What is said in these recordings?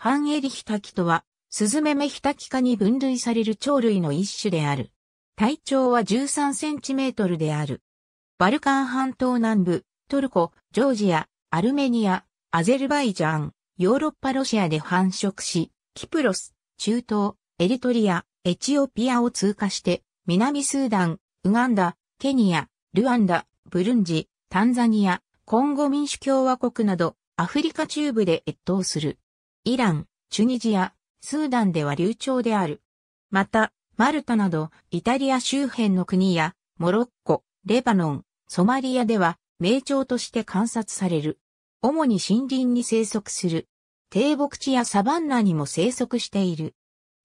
ハンエリヒタキとは、スズメメヒタキ科に分類される鳥類の一種である。体長は13センチメートルである。バルカン半島南部、トルコ、ジョージア、アルメニア、アゼルバイジャン、ヨーロッパロシアで繁殖し、キプロス、中東、エリトリア、エチオピアを通過して、南スーダン、ウガンダ、ケニア、ルワンダ、ブルンジ、タンザニア、コンゴ民主共和国など、アフリカ中部で越冬する。イラン、チュニジア、スーダンでは流暢である。また、マルタなど、イタリア周辺の国や、モロッコ、レバノン、ソマリアでは、名鳥として観察される。主に森林に生息する。低木地やサバンナにも生息している。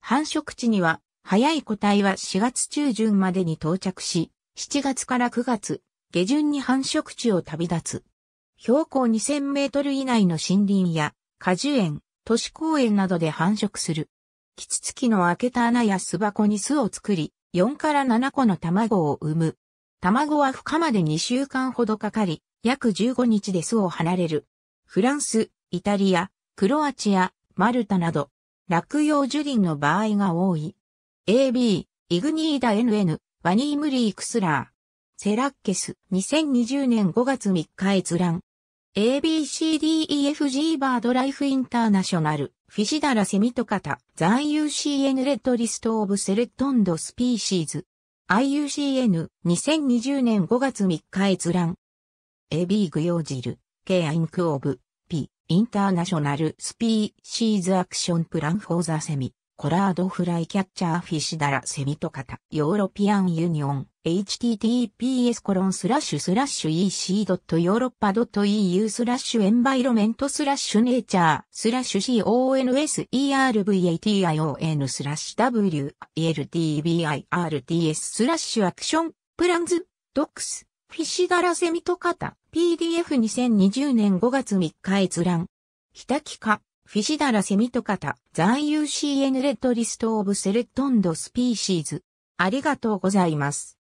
繁殖地には、早い個体は4月中旬までに到着し、7月から9月、下旬に繁殖地を旅立つ。標高2000メートル以内の森林や、果樹園、都市公園などで繁殖する。キツツキの開けた穴や巣箱に巣を作り、4から7個の卵を産む。卵は孵化まで2週間ほどかかり、約15日で巣を離れる。フランス、イタリア、クロアチア、マルタなど、落葉樹林の場合が多い。AB、イグニーダ NN、ワニームリークスラー。セラッケス、2020年5月3日閲覧。ABCDEFG バードライフインターナショナル、フィシダラセミトカタ、ザ IUCN レッドリストオブセレットンドスピーシーズ。IUCN、2020年5月3日閲覧。A ビーグヨージル、ケアインクオブ、P、インターナショナルスピーシーズアクションプランフォーザセミ。コラードフライキャッチャーフィシダラセミトカタ、ヨーロピアンユニオン、https コロンスラッシュスラッシュ ec.europa.eu スラッシュエンバイロメントスラッシュネイチャースラッシュ conservation スラッシュ w l t b i r t s スラッシュアクションプランズドックスフィシダラセミトカタ PDF2020 年5月3日閲覧。北木か。フィシダラセミトカタ、ザ在 UCN レッドリストオブセレクトンドスピーシーズ。ありがとうございます。